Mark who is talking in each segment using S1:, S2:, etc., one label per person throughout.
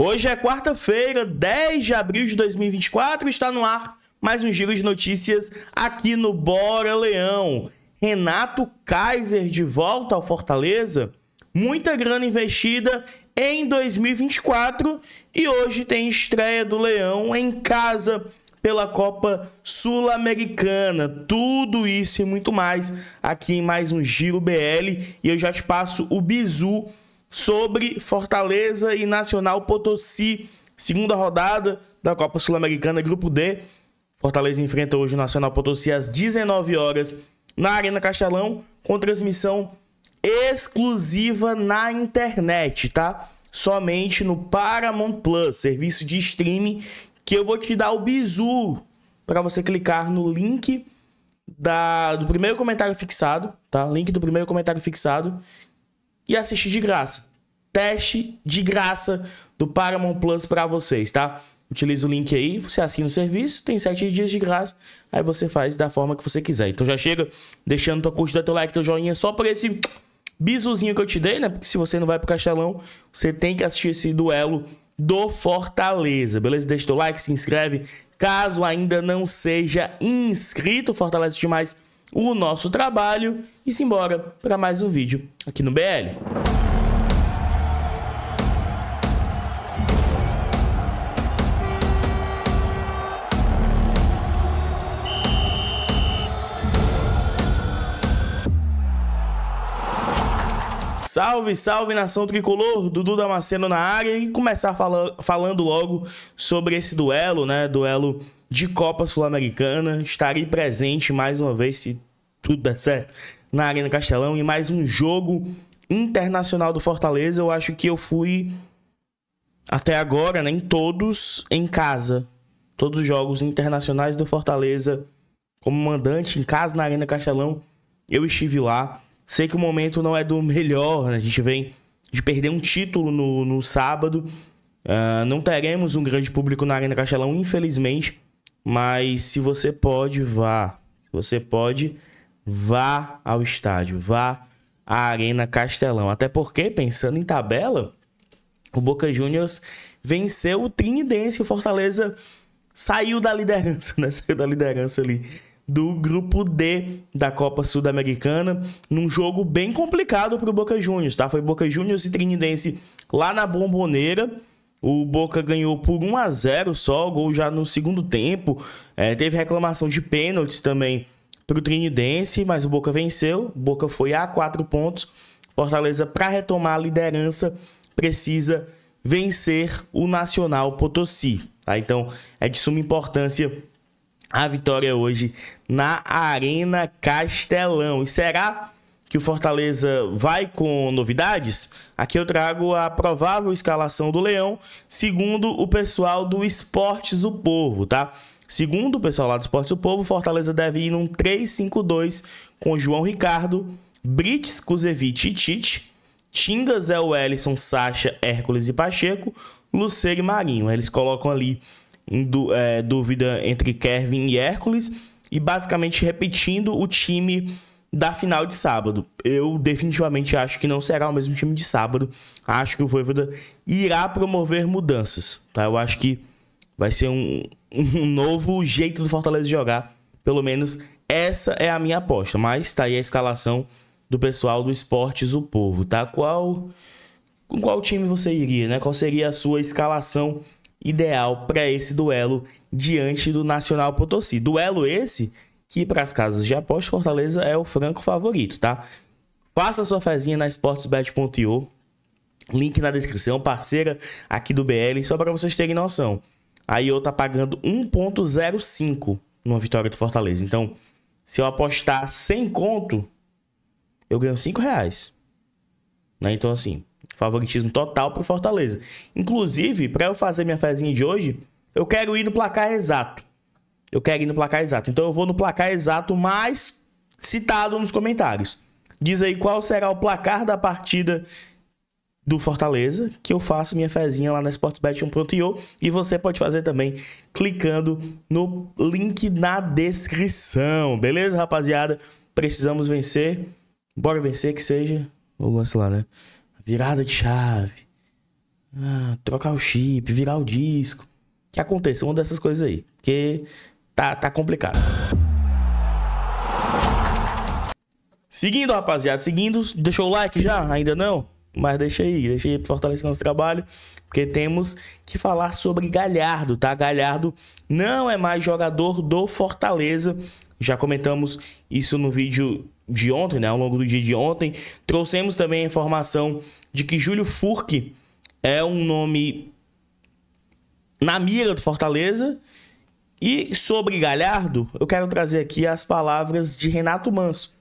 S1: Hoje é quarta-feira, 10 de abril de 2024, está no ar mais um giro de notícias aqui no Bora Leão. Renato Kaiser de volta ao Fortaleza, muita grana investida em 2024 e hoje tem estreia do Leão em casa pela Copa Sul-Americana. Tudo isso e muito mais aqui em mais um Giro BL e eu já te passo o bizu sobre Fortaleza e Nacional Potosí. Segunda rodada da Copa Sul-Americana, Grupo D. Fortaleza enfrenta hoje o Nacional Potosí às 19 horas na Arena Castelão, com transmissão exclusiva na internet, tá? Somente no Paramount Plus, serviço de streaming, que eu vou te dar o bizu para você clicar no link da, do primeiro comentário fixado, tá? Link do primeiro comentário fixado, e assistir de graça. Teste de graça do Paramount Plus para vocês, tá? Utiliza o link aí, você assina o serviço, tem 7 dias de graça, aí você faz da forma que você quiser. Então já chega deixando tua curtida, teu like, teu joinha só por esse bisuzinho que eu te dei, né? Porque se você não vai pro Castelão, você tem que assistir esse duelo do Fortaleza, beleza? Deixa teu like, se inscreve. Caso ainda não seja inscrito, fortalece demais o nosso trabalho e simbora para mais um vídeo aqui no BL. Salve, salve nação tricolor, Dudu Damasceno na área e começar fala, falando logo sobre esse duelo, né? Duelo de Copa Sul-Americana. Estarei presente mais uma vez, se tudo der certo, na Arena Castelão e mais um jogo internacional do Fortaleza. Eu acho que eu fui até agora, né, em todos em casa. Todos os jogos internacionais do Fortaleza como mandante em casa na Arena Castelão, eu estive lá. Sei que o momento não é do melhor, né? a gente vem de perder um título no, no sábado. Uh, não teremos um grande público na Arena Castelão, infelizmente. Mas se você pode, vá. Se você pode, vá ao estádio, vá à Arena Castelão. Até porque, pensando em tabela, o Boca Juniors venceu o Trinidense. O Fortaleza saiu da liderança, né? Saiu da liderança ali do grupo D da Copa Sul-Americana, num jogo bem complicado para o Boca Juniors, tá? Foi Boca Juniors e Trinidense lá na Bomboneira. O Boca ganhou por 1 a 0 só, gol já no segundo tempo. É, teve reclamação de pênaltis também para o Trinidense, mas o Boca venceu. O Boca foi a 4 pontos. Fortaleza, para retomar a liderança, precisa vencer o Nacional Potosí. Tá? Então, é de suma importância a vitória hoje na Arena Castelão. E será que o Fortaleza vai com novidades? Aqui eu trago a provável escalação do Leão, segundo o pessoal do Esportes do Povo, tá? Segundo o pessoal lá do Esportes do Povo, Fortaleza deve ir num 3-5-2 com João Ricardo, Brits, Kuzevic e Tite, Tingas, Zé o Sacha, Hércules e Pacheco, Lucero e Marinho. Eles colocam ali du, é, dúvida entre Kevin e Hércules e basicamente repetindo o time da final de sábado. Eu definitivamente acho que não será o mesmo time de sábado. Acho que o Voivoda irá promover mudanças, tá? Eu acho que vai ser um, um novo jeito do Fortaleza jogar, pelo menos essa é a minha aposta, mas tá aí a escalação do pessoal do Esportes o Povo, tá? Qual com qual time você iria, né? Qual seria a sua escalação ideal para esse duelo diante do Nacional Potosí. Duelo esse que para as casas de aposta Fortaleza é o franco favorito, tá? Faça sua fezinha na sportsbet.io, link na descrição, parceira aqui do BL, só para vocês terem noção. A IO tá pagando 1.05 numa vitória do Fortaleza. Então, se eu apostar 100 conto, eu ganho 5 reais. Né? Então, assim, Favoritismo total pro Fortaleza. Inclusive, para eu fazer minha fezinha de hoje, eu quero ir no placar exato. Eu quero ir no placar exato. Então eu vou no placar exato mais citado nos comentários. Diz aí qual será o placar da partida do Fortaleza, que eu faço minha fezinha lá na sportsbet1.io e você pode fazer também clicando no link na descrição. Beleza, rapaziada? Precisamos vencer. Bora vencer que seja o lance lá, né? virada de chave, ah, trocar o chip, virar o disco. Que aconteça uma dessas coisas aí, porque tá, tá complicado. Seguindo, rapaziada, seguindo. Deixou o like já? Ainda não? Mas deixa aí, deixa aí fortalecer nosso trabalho, porque temos que falar sobre Galhardo, tá? Galhardo não é mais jogador do Fortaleza. Já comentamos isso no vídeo de ontem, né? Ao longo do dia de ontem. Trouxemos também a informação de que Júlio Furque é um nome na mira do Fortaleza. E sobre Galhardo, eu quero trazer aqui as palavras de Renato Manso,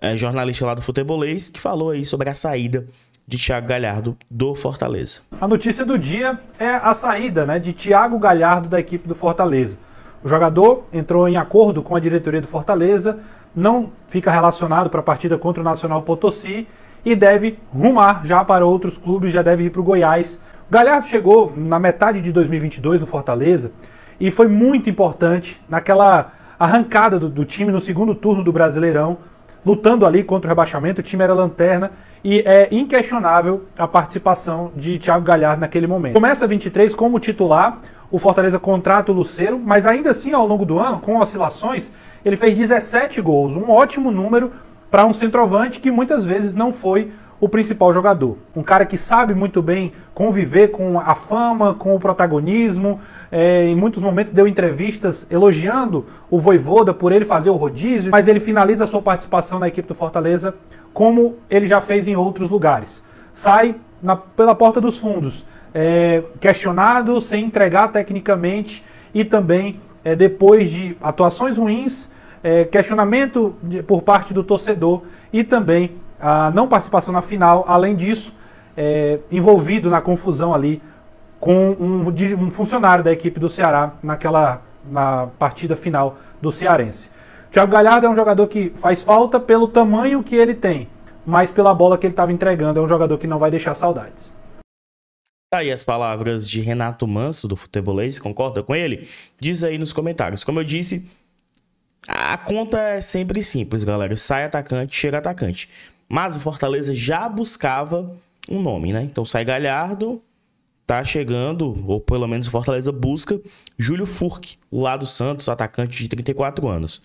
S1: é jornalista lá do Futebolês, que falou aí sobre a saída de Thiago Galhardo do Fortaleza.
S2: A notícia do dia é a saída né, de Thiago Galhardo da equipe do Fortaleza. O jogador entrou em acordo com a diretoria do Fortaleza, não fica relacionado para a partida contra o Nacional Potosí e deve rumar já para outros clubes, já deve ir para o Goiás. Galhardo chegou na metade de 2022 no Fortaleza e foi muito importante naquela arrancada do, do time no segundo turno do Brasileirão lutando ali contra o rebaixamento, o time era lanterna e é inquestionável a participação de Thiago Galhardo naquele momento. Começa 23 como titular, o Fortaleza contrata o Luceiro, mas ainda assim ao longo do ano, com oscilações, ele fez 17 gols, um ótimo número para um centroavante que muitas vezes não foi o principal jogador. Um cara que sabe muito bem conviver com a fama, com o protagonismo. É, em muitos momentos deu entrevistas elogiando o Voivoda por ele fazer o rodízio, mas ele finaliza a sua participação na equipe do Fortaleza como ele já fez em outros lugares. Sai na, pela porta dos fundos, é, questionado, sem entregar tecnicamente e também é, depois de atuações ruins, é, questionamento de, por parte do torcedor e também a não participação na final, além disso, é, envolvido na confusão ali com um, um, funcionário da equipe do Ceará naquela na partida final do Cearense. Thiago Galhardo é um jogador que faz falta pelo tamanho que ele tem, mas pela bola que ele estava entregando, é um jogador que não vai deixar saudades.
S1: Tá aí as palavras de Renato Manso, do Futebolês, concorda com ele? Diz aí nos comentários. Como eu disse, a conta é sempre simples, galera. Sai atacante, chega atacante. Mas o Fortaleza já buscava um nome, né? Então sai Galhardo, tá chegando, ou pelo menos o Fortaleza busca, Júlio Furque, lá do Santos, atacante de 34 anos.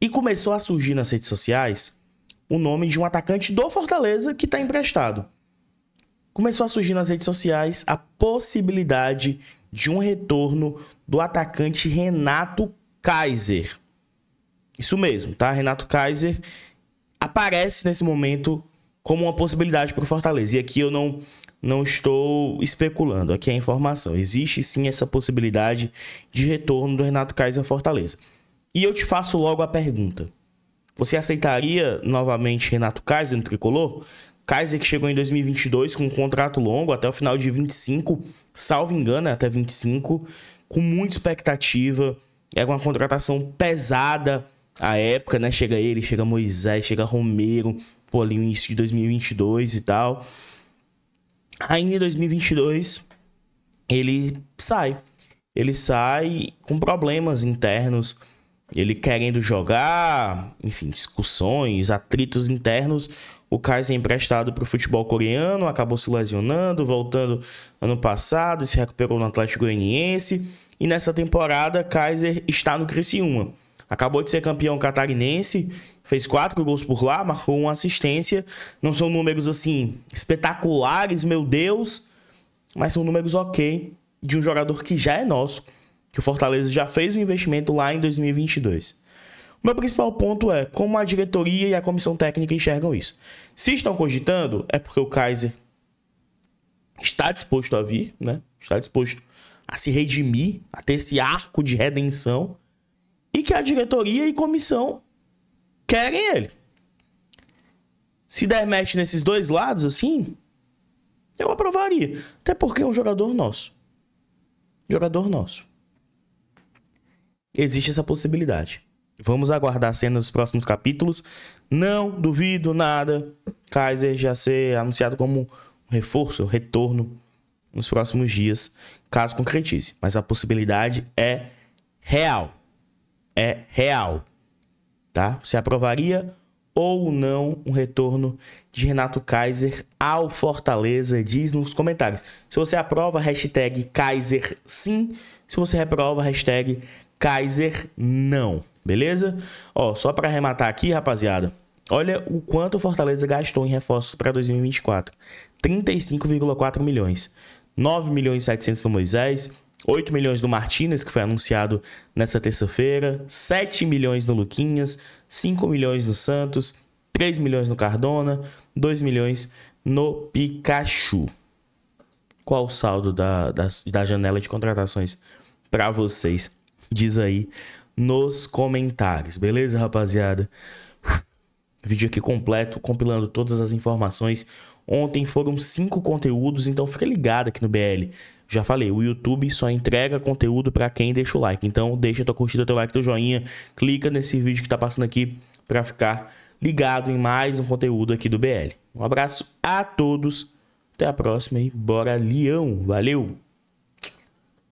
S1: E começou a surgir nas redes sociais o nome de um atacante do Fortaleza que está emprestado. Começou a surgir nas redes sociais a possibilidade de um retorno do atacante Renato Kaiser. Isso mesmo, tá? Renato Kaiser, aparece nesse momento como uma possibilidade para o Fortaleza. E aqui eu não, não estou especulando, aqui é informação. Existe sim essa possibilidade de retorno do Renato Kaiser ao Fortaleza. E eu te faço logo a pergunta. Você aceitaria novamente Renato Kaiser no Tricolor? Kaiser que chegou em 2022 com um contrato longo até o final de 25, salvo engano, é até 25, com muita expectativa. é uma contratação pesada, a época, né? Chega ele, chega Moisés, chega Romero, pô, ali no início de 2022 e tal. Ainda em 2022, ele sai. Ele sai com problemas internos, ele querendo jogar, enfim, discussões, atritos internos. O Kaiser é emprestado para o futebol coreano, acabou se lesionando, voltando ano passado, se recuperou no Atlético Goianiense. E nessa temporada, Kaiser está no Criciúma. Acabou de ser campeão catarinense, fez quatro gols por lá, marcou uma assistência. Não são números assim espetaculares, meu Deus, mas são números ok de um jogador que já é nosso, que o Fortaleza já fez um investimento lá em 2022. O meu principal ponto é como a diretoria e a comissão técnica enxergam isso. Se estão cogitando, é porque o Kaiser está disposto a vir, né? Está disposto a se redimir, a ter esse arco de redenção e que a diretoria e comissão querem ele. Se der match nesses dois lados, assim, eu aprovaria. Até porque é um jogador nosso. Jogador nosso. Existe essa possibilidade. Vamos aguardar a cena dos próximos capítulos. Não duvido nada. Kaiser já ser anunciado como um reforço, um retorno nos próximos dias, caso concretize. Mas a possibilidade é real é real. Tá? Você aprovaria ou não o retorno de Renato Kaiser ao Fortaleza? Diz nos comentários. Se você aprova, hashtag Kaiser sim. Se você reprova, hashtag Kaiser não. Beleza? Ó, só para arrematar aqui, rapaziada. Olha o quanto o Fortaleza gastou em reforços para 2024. 35,4 milhões. 9 milhões e 700 no Moisés, 8 milhões do Martinez, que foi anunciado nessa terça-feira, 7 milhões no Luquinhas, 5 milhões no Santos, 3 milhões no Cardona, 2 milhões no Pikachu. Qual o saldo da, da, da janela de contratações para vocês? Diz aí nos comentários, beleza, rapaziada? Vídeo aqui completo, compilando todas as informações. Ontem foram cinco conteúdos, então fica ligado aqui no BL. Já falei, o YouTube só entrega conteúdo para quem deixa o like. Então, deixa tua curtida, teu like, teu joinha, clica nesse vídeo que tá passando aqui para ficar ligado em mais um conteúdo aqui do BL. Um abraço a todos, até a próxima e bora Leão, valeu!